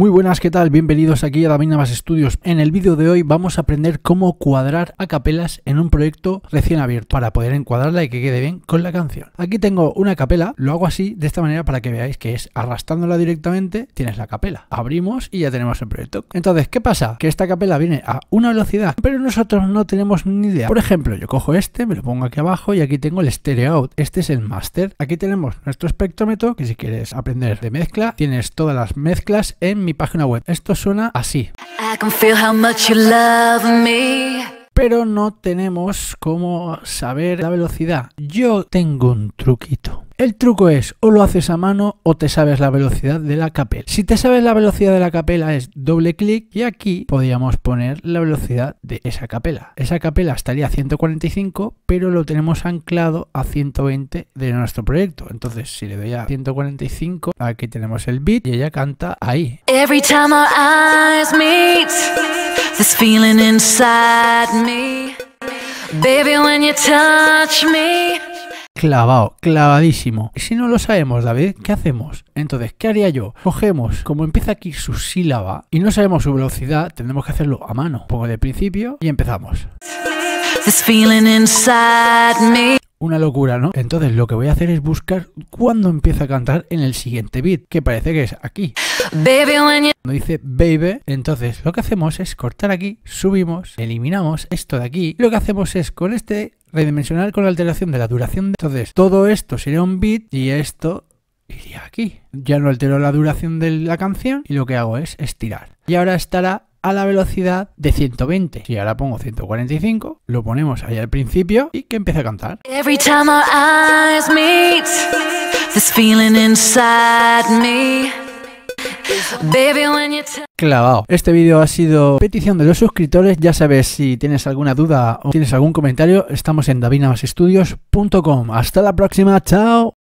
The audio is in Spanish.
Muy buenas, ¿qué tal? Bienvenidos aquí a Más Estudios. En el vídeo de hoy vamos a aprender cómo cuadrar a capelas en un proyecto recién abierto para poder encuadrarla y que quede bien con la canción. Aquí tengo una capela, lo hago así de esta manera para que veáis que es arrastrándola directamente tienes la capela. Abrimos y ya tenemos el proyecto. Entonces, ¿qué pasa? Que esta capela viene a una velocidad, pero nosotros no tenemos ni idea. Por ejemplo, yo cojo este, me lo pongo aquí abajo y aquí tengo el stereo out. Este es el master. Aquí tenemos nuestro espectrómetro, que si quieres aprender de mezcla, tienes todas las mezclas en mi página web. Esto suena así. pero no tenemos cómo saber la velocidad. Yo tengo un truquito. El truco es o lo haces a mano o te sabes la velocidad de la capela. Si te sabes la velocidad de la capela es doble clic y aquí podríamos poner la velocidad de esa capela. Esa capela estaría a 145 pero lo tenemos anclado a 120 de nuestro proyecto. Entonces si le doy a 145 aquí tenemos el beat y ella canta ahí. Every time our eyes meet, this feeling inside me. Baby, when you touch me clavado, clavadísimo. Y Si no lo sabemos, David, ¿qué hacemos? Entonces, ¿qué haría yo? Cogemos, como empieza aquí su sílaba y no sabemos su velocidad, tendremos que hacerlo a mano. Pongo de principio y empezamos. Una locura, ¿no? Entonces lo que voy a hacer es buscar cuándo empieza a cantar en el siguiente beat, que parece que es aquí. Baby, Cuando dice baby, entonces lo que hacemos es cortar aquí, subimos, eliminamos esto de aquí. Lo que hacemos es con este redimensionar con la alteración de la duración. De... Entonces todo esto sería un beat y esto iría aquí. Ya no altero la duración de la canción y lo que hago es estirar. Y ahora estará a la velocidad de 120. Si ahora pongo 145, lo ponemos ahí al principio y que empiece a cantar. clavado. Este vídeo ha sido petición de los suscriptores. Ya sabes, si tienes alguna duda o tienes algún comentario, estamos en davinamasestudios.com. Hasta la próxima, chao.